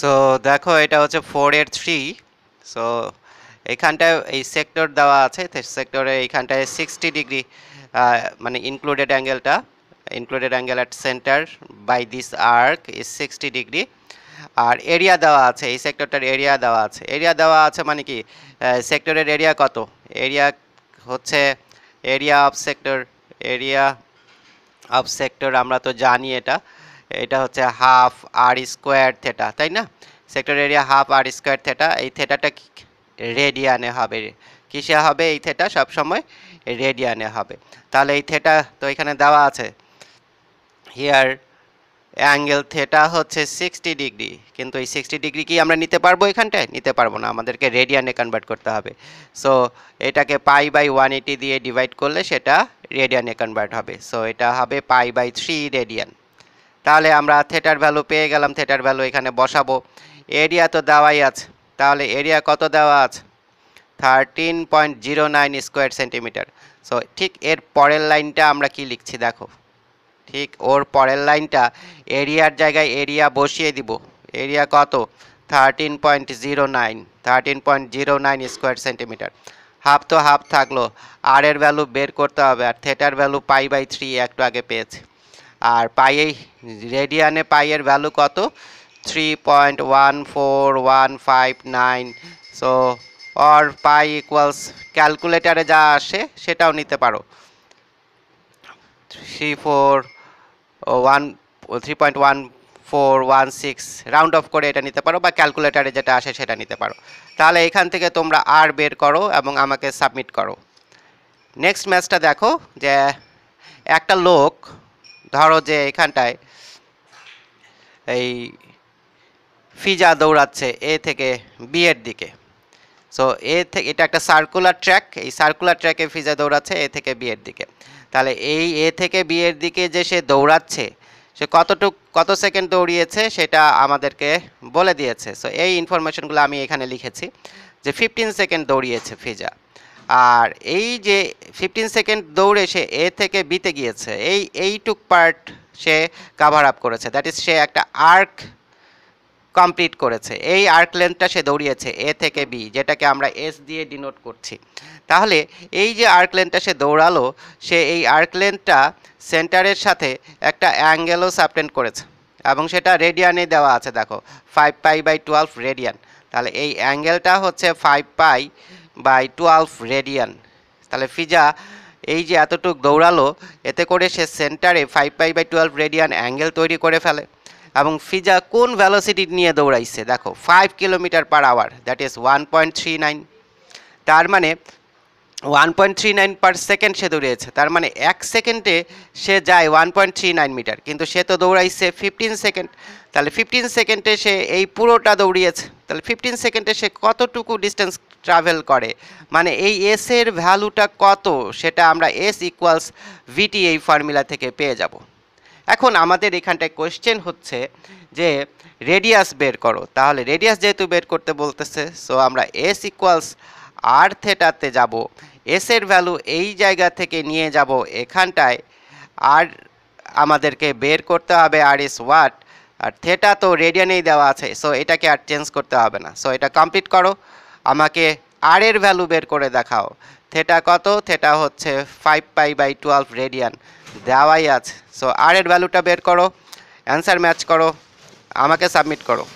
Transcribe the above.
so দেখো এটা হচ্ছে ফোর এর থ্রি সো এইখানটায় এই সেক্টর দেওয়া আছে সেক্টরে এইখানটায় সিক্সটি ডিগ্রি মানে ইনক্লুডেড অ্যাঙ্গেলটা included angle at centre by this arc is sixty degree আর এরিয়া দেওয়া আছে এই সেক্টরটার এরিয়া দেওয়া আছে এরিয়া দেওয়া আছে মানে কি সেক্টরের এরিয়া কত এরিয়া হচ্ছে area of sector area of sector আমরা তো জানি এটা এটা হচ্ছে হাফ আর স্কোয়ার থেটা তাই না sector area half r square theta এই থেটাটা রেডিয়ানে হবে কিসে হবে এই থেটা সবসময় রেডিয়ানে হবে তাহলে এই থেটা তো এখানে দেওয়া আছে হিয়ার অ্যাঙ্গেল থেটা হচ্ছে সিক্সটি ডিগ্রি কিন্তু এই সিক্সটি ডিগ্রি কি আমরা নিতে পারবো এখানটায় নিতে পারবো না আমাদেরকে রেডিয়ানে কনভার্ট করতে হবে সো এটাকে পাই বাই ওয়ান এইটি দিয়ে ডিভাইড করলে সেটা রেডিয়ানে কনভার্ট হবে সো এটা হবে পাই বাই থ্রি রেডিয়ান তাহলে আমরা থিয়েটার ভ্যালু পেয়ে গেলাম থিয়েটার ভ্যালু এখানে বসাবো এরিয়া তো দেওয়াই আছে তাহলে এরিয়া কত দেওয়া আছে thirteen point zero nine square centimetre so ঠিক এর পরের লাইনটা আমরা কি লিখছি দেখো ঠিক ওর পরের লাইনটা এরিয়ার জায়গায় এরিয়া বসিয়ে দিব এরিয়া কত thirteen point zero nine thirteen point zero nine square centimetre half তো হাফ থাকলো আর এর ভ্যালু বের করতে হবে আর theta value pi by three একটু আগে পেয়েছে আর পাইয়ে রেডিয়ানে পাইয়ের ভ্যালু কত three point one four one five nine so or pi equals ক্যালকুলেটারে যা আসে সেটাও নিতে পারো three four one three point one four one six round off করে এটা নিতে পারো বা ক্যালকুলেটারে যেটা আসে সেটা নিতে পারো তাহলে এখান থেকে তোমরা আর বের করো এবং আমাকে সাবমিট করো নেক্সট ম্যাচটা দেখো যে একটা লোক ধরো যে এখানটায় এই ফিজা দৌড়াচ্ছে এ থেকে বি এর দিকে সো এ থেকে এটা একটা সার্কুলার ট্র্যাক এই সার্কুলার ট্র্যাকে ফিজা দৌড়াচ্ছে এ থেকে বি এর দিকে তাহলে এই এ থেকে বি এর দিকে যে সে দৌড়াচ্ছে সে কতটুক কত সেকেন্ড দৌড়িয়েছে সেটা আমাদেরকে বলে দিয়েছে সো এই ইনফরমেশনগুলো আমি এখানে লিখেছি যে ফিফটিন সেকেন্ড দৌড়িয়েছে ফিজা আর এই যে ফিফটিন সেকেন্ড দৌড়ে সে এ থেকে বিতে গিয়েছে এই এইটুক পার্ট সে কাভার আপ করেছে দ্যাট ইজ সে একটা আর্ক কমপ্লিট করেছে এই আর্ক লেন্থটা সে দৌড়িয়েছে এ থেকে বি যেটাকে আমরা এস দিয়ে ডিনোট করছি তাহলে এই যে আর্ক লেন্থটা সে দৌড়ালো সে এই আর্ক লেন্থটা সেন্টারের সাথে একটা অ্যাঙ্গেলও সাবটেন্ড করেছে এবং সেটা রেডিয়ানে দেওয়া আছে দেখো five pi by twelve radian তাহলে এই অ্যাঙ্গেলটা হচ্ছে five pi by twelve radian তাহলে ফিজা এই যে এতটুক দৌড়ালো এতে করে সে সেন্টারে five pi by twelve radian angle তৈরি করে ফেলে এবং ফিজা কোন ভ্যালোসিটি নিয়ে দৌড়াইছে দেখো five kilometre per hour that is one point three nine তার মানে one point three nine per second সে দৌড়িয়েছে তার মানে এক সেকেন্ডে সে যায় one point three nine metre কিন্তু সে তো দৌড়াইছে ফিফটিন সেকেন্ড তাহলে ফিফটিন সেকেন্ডে সে এই পুরোটা দৌড়িয়েছে তাহলে ফিফটিন সেকেন্ডে সে কতটুকু ডিস্টেন্স ট্রাভেল করে মানে এই এসের ভ্যালুটা কত সেটা আমরা এস ইকুয়ালস ভিটি এই ফর্মুলা থেকে পেয়ে যাব এখন আমাদের এখানটায় কোয়েশ্চেন হচ্ছে যে রেডিয়াস বের করো তাহলে রেডিয়াস যেহেতু বের করতে বলতেছে সো আমরা এস ইকুয়ালস আর থেটাতে যাব এস এর ভ্যালু এই জায়গা থেকে নিয়ে যাব এখানটায় আর আমাদেরকে বের করতে হবে আর এস ওয়াট আর থেটা তো রেডিয়ানেই দেওয়া আছে সো এটাকে আর চেঞ্জ করতে হবে না সো এটা কমপ্লিট করো আমাকে আর এর ভ্যালু বের করে দেখাও থেটা কত থেটা হচ্ছে five pi by twelve radian দেওয়াই আছে সো আর এর ভ্যালুটা বের করো অ্যান্সার ম্যাচ করো আমাকে সাবমিট করো